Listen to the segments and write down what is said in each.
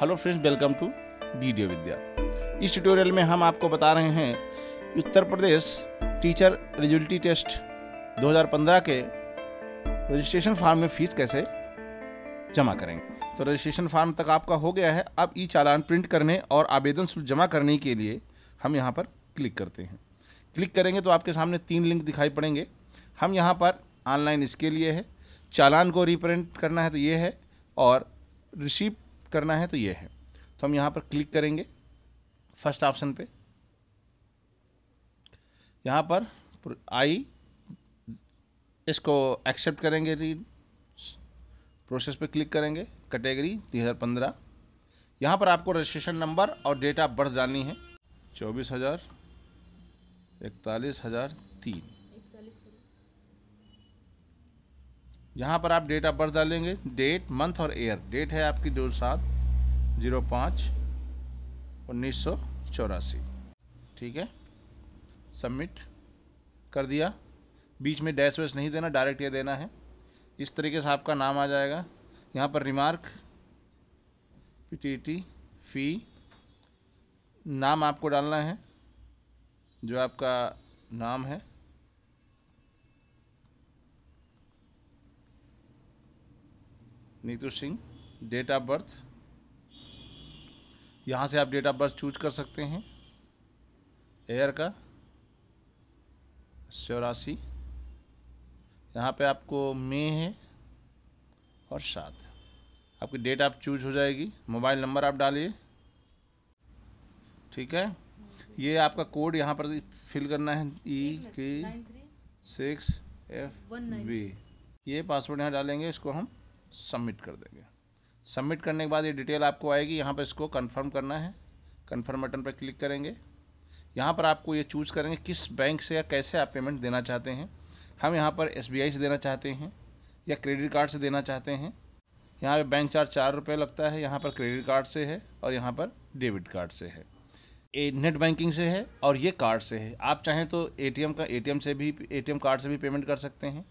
hello friends welcome to video Vidya इस tutorial में हम आपको बता रहे हैं Uttar Pradesh teacher eligibility test 2015 के रजिस्ट्रेशन फार्म में फीस कैसे जमा करेंगे तो रजिस्ट्रेशन फार्म तक आपका हो गया है अब ई चालान प्रिंट करने और आवेदन शुल्क जमा करने के लिए हम यहाँ पर क्लिक करते हैं क्लिक करेंगे तो आपके सामने तीन लिंक दिखाई पड़ेंगे हम यहाँ पर ऑनलाइन इसके लिए है चालान को रिप्रिंट करना है तो ये है और रिसिप्ट करना है तो ये है तो हम यहाँ पर क्लिक करेंगे फर्स्ट ऑप्शन पे यहाँ पर आई इसको एक्सेप्ट करेंगे रीड प्रोसेस पे क्लिक करेंगे कैटेगरी 2015 यहाँ पर आपको रजिस्ट्रेशन नंबर और डेट ऑफ बर्थ डालनी है चौबीस हज़ार इकतालीस हज़ार तीन यहाँ पर आप डेट ऑफ बर्थ डालेंगे डेट मंथ और ईयर डेट है आपकी दो सात जीरो पाँच उन्नीस सौ चौरासी ठीक है सबमिट कर दिया बीच में डैश वैश नहीं देना डायरेक्ट ये देना है इस तरीके से आपका नाम आ जाएगा यहाँ पर रिमार्क पीटीटी फ़ी नाम आपको डालना है जो आपका नाम है Neetu Singh date of birth यहाँ से आप डेट ऑफ बर्थ चूज कर सकते हैं एयर का चौरासी यहाँ पे आपको मे है और सात आपकी डेट आप चूज हो जाएगी मोबाइल नंबर आप डालिए ठीक है ये आपका कोड यहाँ पर फिल करना है E K six F B ये पासवर्ड यहाँ डालेंगे इसको हम सबमिट कर देंगे सबमिट करने के बाद ये डिटेल आपको आएगी यहाँ पर इसको कन्फर्म करना है कन्फर्म बटन पर क्लिक करेंगे यहाँ पर आपको ये चूज़ करेंगे किस बैंक से या कैसे आप पेमेंट देना चाहते हैं हम यहाँ पर एस से देना चाहते हैं या क्रेडिट कार्ड से देना चाहते हैं यहाँ पे बैंक चार्ज चार रुपये लगता है यहाँ पर क्रेडिट कार्ड से है और यहाँ पर डेबिट कार्ड से है ए नेट बैंकिंग से है और ये कार्ड से है आप चाहें तो एटीएम का एटीएम से भी एटीएम कार्ड से भी पेमेंट कर सकते हैं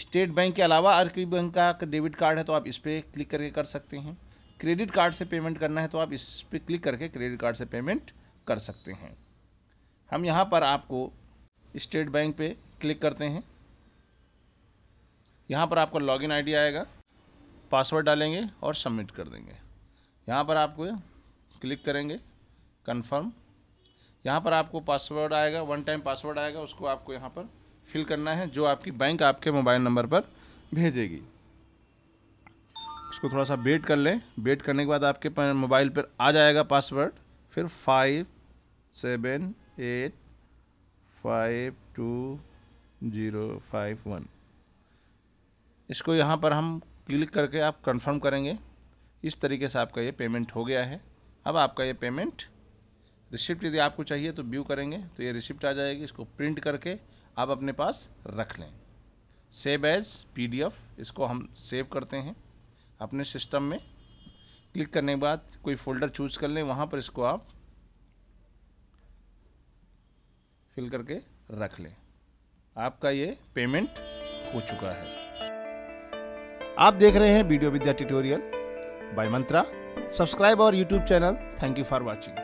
स्टेट बैंक के अलावा और कोई बैंक का डेबिट कार्ड है तो आप इस पर क्लिक करके कर सकते हैं क्रेडिट कार्ड से पेमेंट करना है तो आप इस पर क्लिक करके क्रेडिट कार्ड से पेमेंट कर सकते हैं हम यहाँ पर आपको स्टेट बैंक पे क्लिक करते हैं यहाँ पर आपका लॉगिन आईडी आएगा पासवर्ड डालेंगे और सबमिट कर देंगे यहाँ पर आपको क्लिक करेंगे कंफर्म यहाँ पर आपको पासवर्ड आएगा वन टाइम पासवर्ड आएगा उसको आपको यहाँ पर फिल करना है जो आपकी बैंक आपके मोबाइल नंबर पर भेजेगी उसको थोड़ा सा वेट कर लें वेट करने के बाद आपके मोबाइल पर आ जाएगा पासवर्ड फिर five seven eight five two zero five one इसको यहाँ पर हम क्लिक करके आप कंफर्म करेंगे इस तरीके से आपका ये पेमेंट हो गया है अब आपका ये पेमेंट रिसिप्ट यदि आपको चाहिए तो व्यू करेंगे तो ये रिसिप्ट आ जाएगी इसको प्रिंट करके आप अपने पास रख लें सेव एज पी इसको हम सेव करते हैं अपने सिस्टम में क्लिक करने के बाद कोई फोल्डर चूज कर लें वहाँ पर इसको आप फिल करके रख लें आपका ये पेमेंट हो चुका है आप देख रहे हैं video Vidya tutorial by Mantra subscribe और YouTube channel thank you for watching